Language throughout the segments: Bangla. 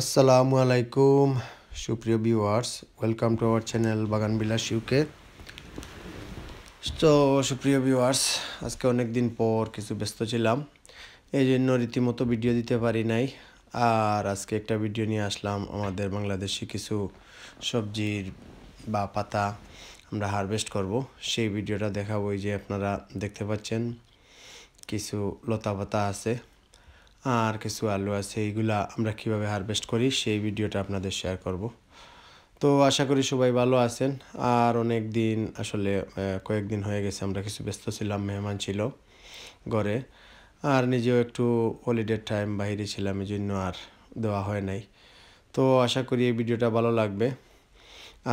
আসসালামু আলাইকুম সুপ্রিয় viewers welcome to our channel Bagan Bilas UK তো সুপ্রিয় ভিউয়ার্স আজকে অনেক দিন পর কিছু ব্যস্ত ছিলাম এই জন্য রীতিমতো ভিডিও দিতে পারি নাই আর আজকে একটা ভিডিও নিয়ে আসলাম আমাদের বাংলাদেশি কিছু সবজির বা পাতা আমরা হারভেস্ট করব সেই ভিডিওটা দেখাবো যে আপনারা দেখতে পাচ্ছেন কিছু লতা পাতা আছে আর কিছু আলু আছে এইগুলা আমরা কিভাবে হারভেস্ট করি সেই ভিডিওটা আপনাদের শেয়ার করব তো আশা করি সবাই ভালো আছেন আর অনেক দিন আসলে কয়েকদিন হয়ে গেছে আমরা কিছু ব্যস্ত ছিলাম মেহমান ছিল ঘরে আর নিজেও একটু হলিডের টাইম বাহিরে ছিলাম এই জন্য আর দেওয়া হয় নাই তো আশা করি এই ভিডিওটা ভালো লাগবে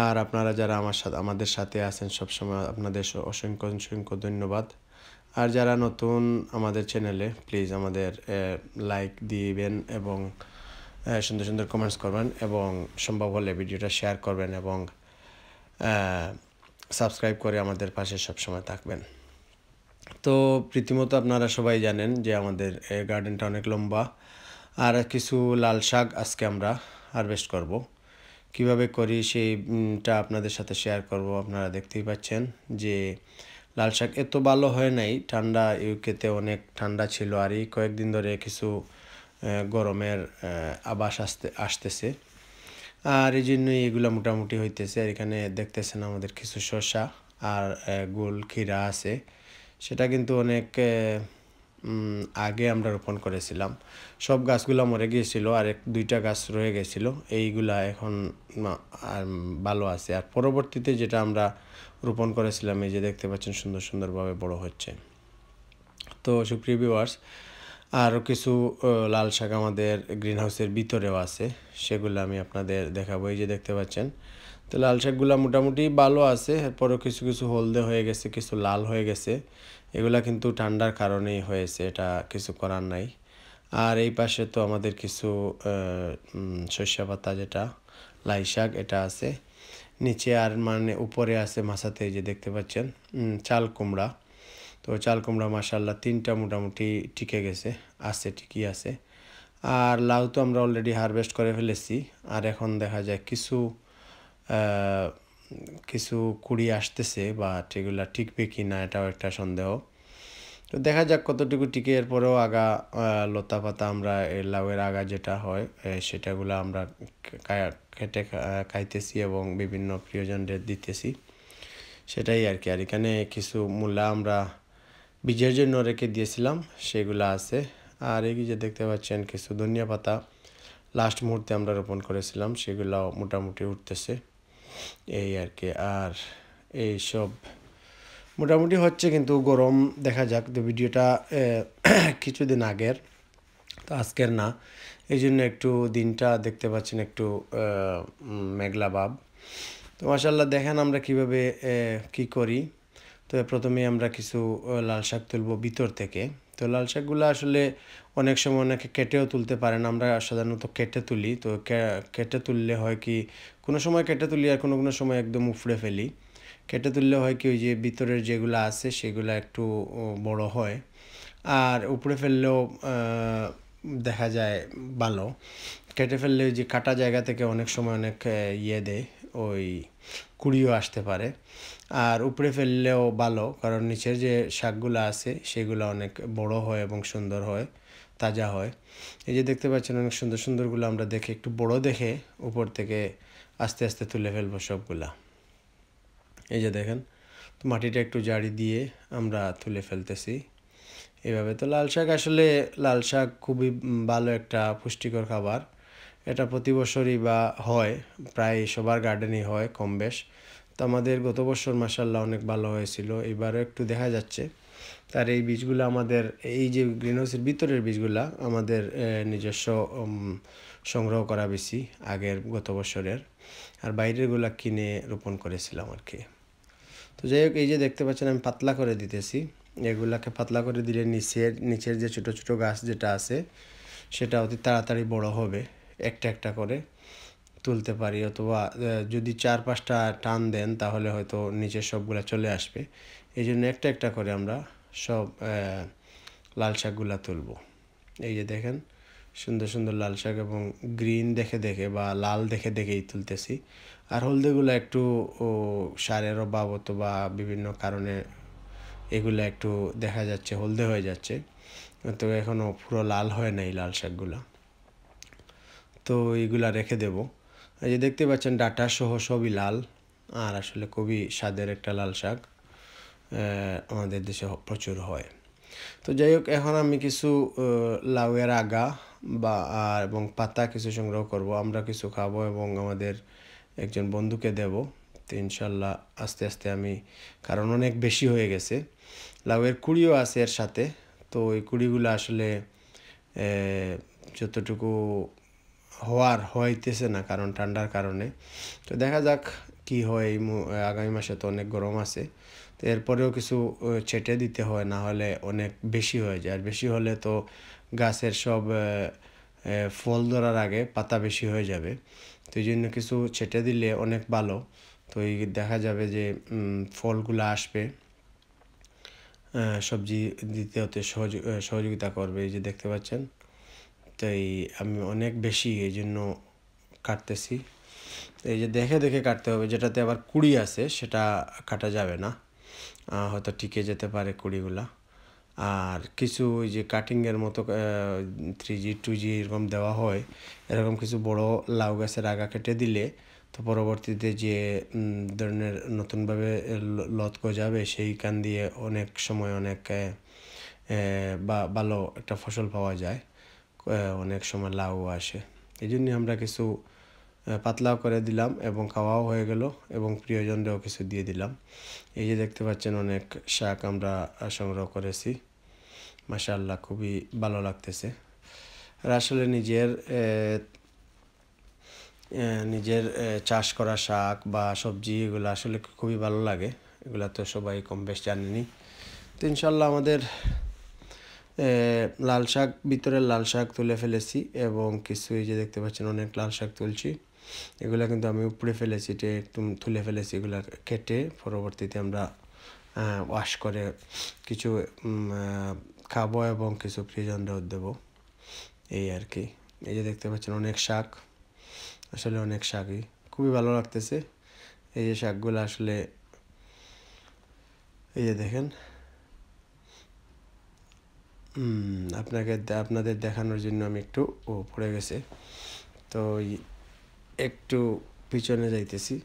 আর আপনারা যারা আমার সাথে আমাদের সাথে আছেন সবসময় আপনাদের অসংখ্য অসংখ্য ধন্যবাদ আর যারা নতুন আমাদের চ্যানেলে প্লিজ আমাদের লাইক দিবেন এবং সুন্দর সুন্দর কমেন্টস করবেন এবং সম্ভব হলে ভিডিওটা শেয়ার করবেন এবং সাবস্ক্রাইব করে আমাদের পাশে সবসময় থাকবেন তো প্রীতিমত আপনারা সবাই জানেন যে আমাদের গার্ডেনটা অনেক লম্বা আর কিছু লাল শাক আজকে আমরা হারভেস্ট করবো কিভাবে করি সেইটা আপনাদের সাথে শেয়ার করব আপনারা দেখতেই পাচ্ছেন যে লাল শাক এত ভালো হয় নাই ঠান্ডা ইউকেতে অনেক ঠান্ডা ছিল আর এই কয়েকদিন ধরে কিছু গরমের আবাস আসতে আসতেছে আর এই জন্যই এগুলো মোটামুটি হইতেছে আর এখানে দেখতেছেন আমাদের কিছু শসা আর গোল খিরা আছে সেটা কিন্তু অনেক আগে আমরা রোপণ করেছিলাম সব গাছগুলো মরে গিয়েছিল আর এক দুইটা গাছ রয়ে গেছিলো এইগুলা এখন আর ভালো আছে আর পরবর্তীতে যেটা আমরা রোপণ করেছিলাম এই যে দেখতে পাচ্ছেন সুন্দর সুন্দরভাবে বড় হচ্ছে তো সুপ্রিয় ভিওয়ার্স আরও কিছু লাল শাক আমাদের গ্রিন হাউসের ভিতরেও আছে সেগুলো আমি আপনাদের দেখাবো এই যে দেখতে পাচ্ছেন তো লাল শাকগুলো মোটামুটি ভালো আছে এরপরও কিছু কিছু হলদে হয়ে গেছে কিছু লাল হয়ে গেছে এগুলা কিন্তু ঠান্ডার কারণেই হয়েছে এটা কিছু করার নাই আর এই পাশে তো আমাদের কিছু শস্যা পাতা যেটা লাই শাক এটা আছে নিচে আর মানে উপরে আছে মাছাতে যে দেখতে পাচ্ছেন চাল কুমড়া তো চাল কুমড়া মাসাল্লাহ তিনটা মোটামুটি টিকে গেছে আছে ঠিকই আছে আর লাউ তো আমরা অলরেডি হারভেস্ট করে ফেলেছি আর এখন দেখা যায় কিছু কিছু কুড়ি আসতেছে বা সেগুলা টিকবে কি না এটাও একটা সন্দেহ তো দেখা যাক কতটুকু টিকে এরপরেও আগা লতা পাতা আমরা লাউয়ের আগা যেটা হয় সেটাগুলো আমরা কেটে খাইতেছি এবং বিভিন্ন প্রিয়জনদের দিতেছি সেটাই আর কি আর এখানে কিছু মূলা আমরা বীজের জন্য রেখে দিয়েছিলাম সেগুলো আছে আর এই যে দেখতে পাচ্ছেন কিছু ধনিয়া পাতা লাস্ট মুহূর্তে আমরা রোপণ করেছিলাম সেগুলো মোটামুটি উঠতেছে এই আর কি আর এইসব মোটামুটি হচ্ছে কিন্তু গরম দেখা যাক তো ভিডিওটা কিছুদিন আগের তো আজকের না এই জন্য একটু দিনটা দেখতে পাচ্ছেন একটু মেঘলা তো মাসাল্লাহ দেখেন আমরা কিভাবে কি করি তো প্রথমে আমরা কিছু লাল শাক তুলব ভিতর থেকে তো লাল শাকগুলো আসলে অনেক সময় অনেকে কেটেও তুলতে পারেন আমরা সাধারণত কেটে তুলি তো কেটে তুললে হয় কি কোনো সময় কেটে তুলি আর কোনো কোনো সময় একদম উফড়ে ফেলি কেটে তুললে হয় কি ওই যে ভিতরের যেগুলো আছে সেগুলো একটু বড় হয় আর উপড়ে ফেললেও দেখা যায় ভালো কেটে ফেললে ওই যে কাটা জায়গা থেকে অনেক সময় অনেক ইয়ে দেয় ওই কুড়িও আসতে পারে আর উপরে ফেললেও ভালো কারণ নিচের যে শাকগুলো আছে সেগুলো অনেক বড় হয় এবং সুন্দর হয় তাজা হয় এই যে দেখতে পাচ্ছেন অনেক সুন্দর সুন্দরগুলো আমরা দেখে একটু বড় দেখে উপর থেকে আস্তে আস্তে তুলে ফেলবো সবগুলা এই যে দেখেন মাটিটা একটু জারি দিয়ে আমরা তুলে ফেলতেছি এভাবে তো লাল শাক আসলে লাল শাক খুবই ভালো একটা পুষ্টিকর খাবার এটা প্রতি বছরই বা হয় প্রায় সবার গার্ডেনই হয় কম বেশ তো আমাদের গত বছর মাসাল্লাহ অনেক ভালো হয়েছিল এবারও একটু দেখা যাচ্ছে তার এই বীজগুলো আমাদের এই যে গ্রিনহাউসের ভিতরের বীজগুলা আমাদের নিজস্ব সংগ্রহ করা বেশি আগের গত বছরের আর বাইরেরগুলো কিনে রোপণ করেছিলাম আর কি তো যাই হোক এই যে দেখতে পাচ্ছেন আমি পাতলা করে দিতেছি এগুলাকে পাতলা করে দিলে নিচের নিচের যে ছোট ছোট গাছ যেটা আছে সেটা অতি তাড়াতাড়ি বড় হবে একটা একটা করে তুলতে পারি অথবা যদি চার পাঁচটা টান দেন তাহলে হয়তো নিচের সবগুলো চলে আসবে এই জন্য একটা একটা করে আমরা সব লাল শাকগুলা তুলব এই যে দেখেন সুন্দর সুন্দর লাল শাক এবং গ্রিন দেখে দেখে বা লাল দেখে দেখেই তুলতেছি আর হলদেগুলো একটু সারের অভাব অথবা বিভিন্ন কারণে এগুলো একটু দেখা যাচ্ছে হলদে হয়ে যাচ্ছে তো এখনও পুরো লাল হয় নাই লাল শাকগুলো তো এগুলা রেখে দেবো এই যে দেখতে পাচ্ছেন ডাটা সহ সবই লাল আর আসলে খুবই স্বাদের একটা লাল শাক আমাদের দেশে প্রচুর হয় তো যাই হোক এখন আমি কিছু লাউয়ের আগা বা আর এবং পাতা কিছু সংগ্রহ করব আমরা কিছু খাবো এবং আমাদের একজন বন্ধুকে দেব তো ইনশাল্লাহ আস্তে আস্তে আমি কারণ অনেক বেশি হয়ে গেছে লাউয়ের কুড়িও আছে এর সাথে তো ওই কুড়িগুলো আসলে যতটুকু হওয়ার হইতেছে না কারণ ঠান্ডার কারণে তো দেখা যাক কি হয় এই আগামী মাসে তো অনেক গরম আছে তো এরপরেও কিছু ছেটে দিতে হয় না হলে অনেক বেশি হয়ে যায় আর বেশি হলে তো গাছের সব ফল ধরার আগে পাতা বেশি হয়ে যাবে তো এই জন্য কিছু ছেটে দিলে অনেক ভালো তো এই দেখা যাবে যে ফলগুলো আসবে সবজি দিতে হতে সহযোগিতা করবে এই যে দেখতে পাচ্ছেন তাই আমি অনেক বেশি এই জন্য কাটতেছি এই যে দেখে দেখে কাটতে হবে যেটাতে আবার কুড়ি আছে সেটা কাটা যাবে না হয়তো টিকে যেতে পারে কুড়িগুলা আর কিছু ওই যে কাটিংয়ের মতো থ্রি জি টু জি এরকম দেওয়া হয় এরকম কিছু বড় লাউ গাছের আগা কেটে দিলে তো পরবর্তীতে যে ধরনের নতুনভাবে লত যাবে সেইখান দিয়ে অনেক সময় অনেক বা ভালো একটা ফসল পাওয়া যায় অনেক সময় লাউ আসে এই জন্য আমরা কিছু পাতলাও করে দিলাম এবং খাওয়াও হয়ে গেল এবং প্রিয়জনরাও কিছু দিয়ে দিলাম এই যে দেখতে পাচ্ছেন অনেক শাক আমরা সংগ্রহ করেছি মাসাল্লাহ খুবই ভালো লাগতেছে আর আসলে নিজের নিজের চাষ করা শাক বা সবজি এগুলো আসলে খুবই ভালো লাগে এগুলো তো সবাই কম বেশ জানেনি তো ইনশাল্লাহ আমাদের লাল শাক ভিতরে লাল শাক তুলে ফেলেছি এবং কিছু এই যে দেখতে পাচ্ছেন অনেক লাল শাক তুলছি এগুলো কিন্তু আমি উপড়ে ফেলেছি এটা একটু তুলে ফেলেছি এগুলো কেটে পরবর্তীতে আমরা ওয়াশ করে কিছু খাবো এবং কিছু ফ্রিজনরাও দেবো এই আর কি এই যে দেখতে পাচ্ছেন অনেক শাক আসলে অনেক শাকই খুবই ভালো লাগতেছে এই যে শাকগুলো আসলে এই যে দেখেন আপনাকে আপনাদের দেখানোর জন্য আমি একটু ও পড়ে গেছে তো একটু পিছনে যাইতেছি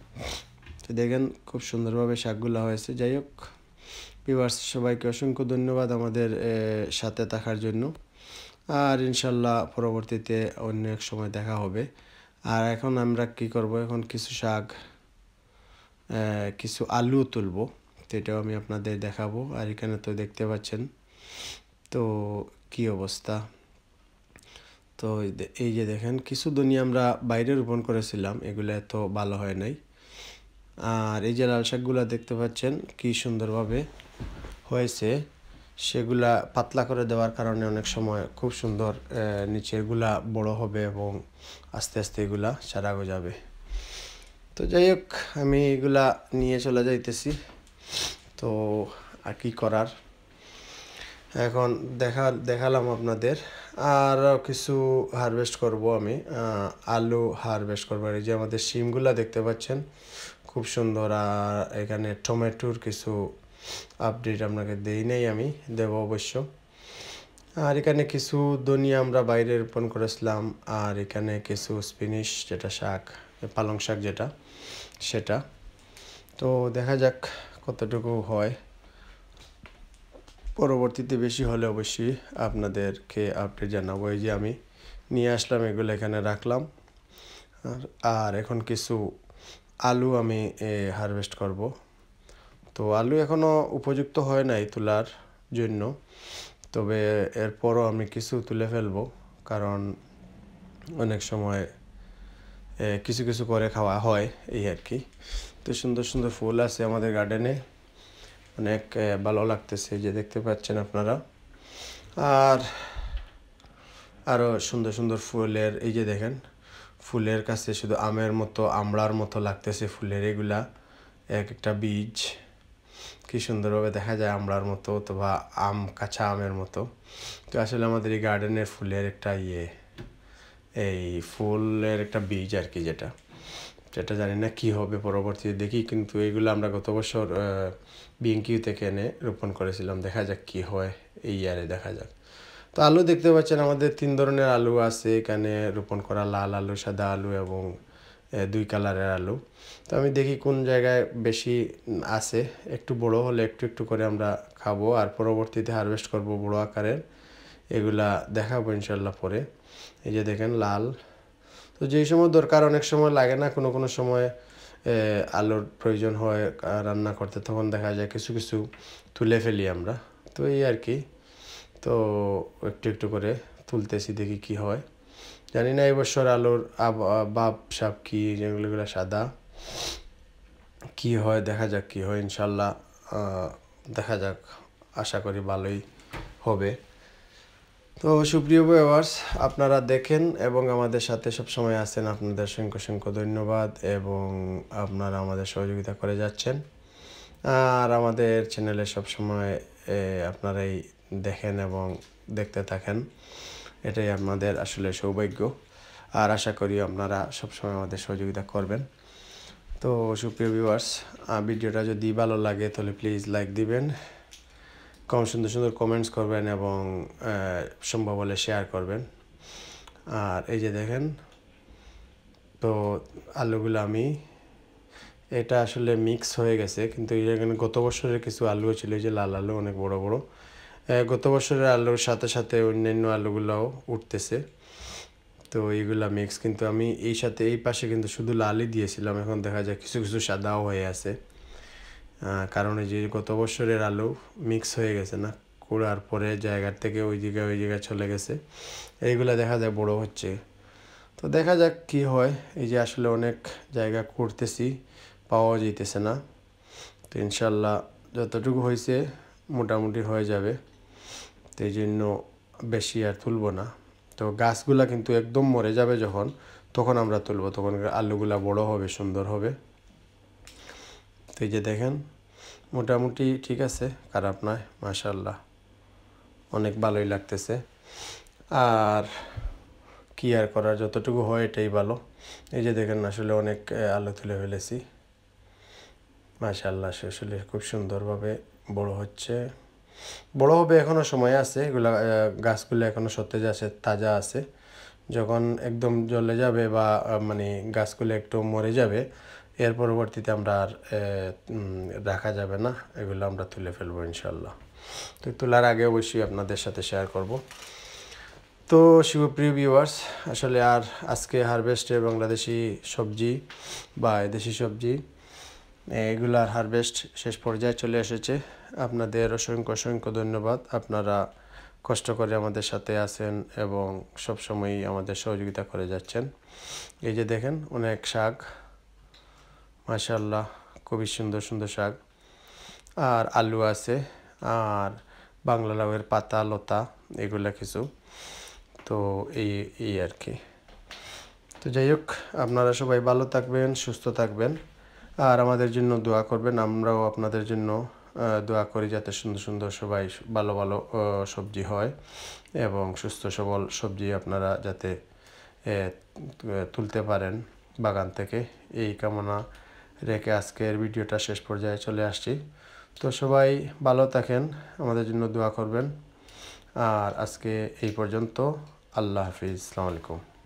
তো দেখেন খুব সুন্দরভাবে শাকগুলো হয়েছে যাই হোক পিভার্স সবাইকে অসংখ্য ধন্যবাদ আমাদের সাথে থাকার জন্য আর ইনশাল্লাহ পরবর্তীতে অন্য এক সময় দেখা হবে আর এখন আমরা কি করব এখন কিছু শাক কিছু আলু তুলব তো এটাও আমি আপনাদের দেখাবো আর এখানে তো দেখতে পাচ্ছেন তো কি অবস্থা তো এই যে দেখেন কিছু দুনিয়া আমরা বাইরে রোপণ করেছিলাম এগুলো এত ভালো হয় নাই আর এই যে লাল শাকগুলো দেখতে পাচ্ছেন কি সুন্দরভাবে হয়েছে সেগুলা পাতলা করে দেওয়ার কারণে অনেক সময় খুব সুন্দর নিচেরগুলা বড় হবে এবং আস্তে আস্তে এগুলা সারা গোজাবে তো যাই হোক আমি এগুলা নিয়ে চলে যাইতেছি তো আর কি করার এখন দেখা দেখালাম আপনাদের আর কিছু হারভেস্ট করব আমি আলু হারভেস্ট করবো এই যে আমাদের শিমগুলা দেখতে পাচ্ছেন খুব সুন্দর আর এখানে টমেটোর কিছু আপডেট আপনাকে দেই নাই আমি দেব অবশ্য আর এখানে কিছু দুনিয়া আমরা বাইরে রোপণ করেছিলাম আর এখানে কিছু স্পিনিশ যেটা শাক পালং শাক যেটা সেটা তো দেখা যাক কতটুকু হয় পরবর্তীতে বেশি হলে অবশ্যই আপনাদেরকে আপডেট জানাবো এই যে আমি নিয়ে আসলাম এগুলো এখানে রাখলাম আর এখন কিছু আলু আমি হারভেস্ট করব তো আলু এখনও উপযুক্ত হয় নাই তোলার জন্য তবে এরপরও আমি কিছু তুলে ফেলবো কারণ অনেক সময় কিছু কিছু করে খাওয়া হয় এই আর কি তো সুন্দর সুন্দর ফুল আছে আমাদের গার্ডেনে অনেক ভালো লাগতেছে যে দেখতে পাচ্ছেন আপনারা আর আরও সুন্দর সুন্দর ফুলের এই যে দেখেন ফুলের কাছে শুধু আমের মতো আমড়ার মতো লাগতেছে ফুলের এগুলা এক একটা বীজ কি সুন্দরভাবে দেখা যায় আমড়ার মতো অথবা আম কাঁচা আমের মতো তো আসলে আমাদের এই গার্ডেনের ফুলের একটা ইয়ে এই ফুলের একটা বীজ আর কি যেটা যেটা জানি না কী হবে পরবর্তীতে দেখি কিন্তু এগুলো আমরা গত বছর বিএনকিউ থেকে এনে রোপণ করেছিলাম দেখা যাক কী হয় এই ইয়ারে দেখা যাক তো আলু দেখতে পাচ্ছেন আমাদের তিন ধরনের আলু আছে এখানে রোপণ করা লাল আলু সাদা আলু এবং দুই কালারের আলু তো আমি দেখি কোন জায়গায় বেশি আছে একটু বড় হলে একটু একটু করে আমরা খাবো আর পরবর্তীতে হারভেস্ট করব বড় আকারের এগুলা দেখাবো ইনশাল্লাহ পরে এই যে দেখেন লাল তো যেই সময় দরকার অনেক সময় লাগে না কোনো কোনো সময় আলোর প্রয়োজন হয় রান্না করতে তখন দেখা যায় কিছু কিছু তুলে ফেলি আমরা তো এই আর কি তো একটু একটু করে তুলতেছি দেখি কি হয় জানি না এবছর আলোর বাপ সাপ কি যেগুলোগুলো সাদা কি হয় দেখা যাক কি হয় ইনশাল্লাহ দেখা যাক আশা করি ভালোই হবে তো সুপ্রিয় ভিউয়ার্স আপনারা দেখেন এবং আমাদের সাথে সব সময় আছেন আপনাদের অসংখ্য অসংখ্য ধন্যবাদ এবং আপনারা আমাদের সহযোগিতা করে যাচ্ছেন আর আমাদের চ্যানেলে সব সময় আপনারাই দেখেন এবং দেখতে থাকেন এটাই আমাদের আসলে সৌভাগ্য আর আশা করি আপনারা সব সময় আমাদের সহযোগিতা করবেন তো সুপ্রিয় ভিউয়ার্স ভিডিওটা যদি ভালো লাগে তাহলে প্লিজ লাইক দিবেন কম সুন্দর সুন্দর কমেন্টস করবেন এবং সম্ভব হলে শেয়ার করবেন আর এই যে দেখেন তো আলুগুলো আমি এটা আসলে মিক্স হয়ে গেছে কিন্তু এখানে গত বছরের কিছু আলু ছিল যে লাল আলু অনেক বড় বড় গত বছরের আলুর সাথে সাথে অন্যান্য আলুগুলাও উঠতেছে তো এইগুলা মিক্স কিন্তু আমি এই সাথে এই পাশে কিন্তু শুধু লালই দিয়েছিলাম এখন দেখা যায় কিছু কিছু সাদাও হয়ে আছে কারণ যে গত বছরের আলু মিক্স হয়ে গেছে না কুড়ার পরে জায়গার থেকে ওই জায়গায় ওই জায়গায় চলে গেছে এইগুলো দেখা যায় বড় হচ্ছে তো দেখা যাক কি হয় এই যে আসলে অনেক জায়গা করতেছি পাওয়া যেতেছে না তো ইনশাল্লাহ যতটুকু হয়েছে মোটামুটি হয়ে যাবে তো এই জন্য বেশি আর তুলব না তো গাছগুলা কিন্তু একদম মরে যাবে যখন তখন আমরা তুলব তখন আলুগুলা বড় হবে সুন্দর হবে তো এই যে দেখেন মোটামুটি ঠিক আছে খারাপ নয় মাশাল্লাহ অনেক ভালোই লাগতেছে আর কি আর করার যতটুকু হয় এটাই ভালো এই যে দেখেন আসলে অনেক আলো তুলে ফেলেছি মাশাল্লাহ আসলে খুব সুন্দরভাবে বড় হচ্ছে বড় হবে এখনও সময় আছে এগুলা গাছগুলো এখনও সতেজ আছে তাজা আছে যখন একদম জ্বলে যাবে বা মানে গাছগুলো একটু মরে যাবে এর পরবর্তীতে আমরা আর রাখা যাবে না এগুলো আমরা তুলে ফেলবো ইনশাল্লাহ তো তোলার আগে অবশ্যই আপনাদের সাথে শেয়ার করব তো শিবপ্রিয় ভিউয়ার্স আসলে আর আজকে হারভেস্টে বাংলাদেশি সবজি বা এদেশি সবজি এগুলার হারভেস্ট শেষ পর্যায়ে চলে এসেছে আপনাদের অসংখ্য অসংখ্য ধন্যবাদ আপনারা কষ্ট করে আমাদের সাথে আছেন এবং সবসময়ই আমাদের সহযোগিতা করে যাচ্ছেন এই যে দেখেন অনেক শাক মাশাল্লাহ খুবই সুন্দর সুন্দর শাক আর আলু আছে আর বাংলা লাউয়ের পাতা লতা এগুলা কিছু তো এই এই আর কি তো যাই হোক আপনারা সবাই ভালো থাকবেন সুস্থ থাকবেন আর আমাদের জন্য দোয়া করবেন আমরাও আপনাদের জন্য দোয়া করি যাতে সুন্দর সুন্দর সবাই ভালো ভালো সবজি হয় এবং সুস্থ সবল সবজি আপনারা যাতে তুলতে পারেন বাগান থেকে এই কামনা রেখে আজকের ভিডিওটা শেষ পর্যায়ে চলে আসছি তো সবাই ভালো থাকেন আমাদের জন্য দোয়া করবেন আর আজকে এই পর্যন্ত আল্লাহ হাফিজ আলাইকুম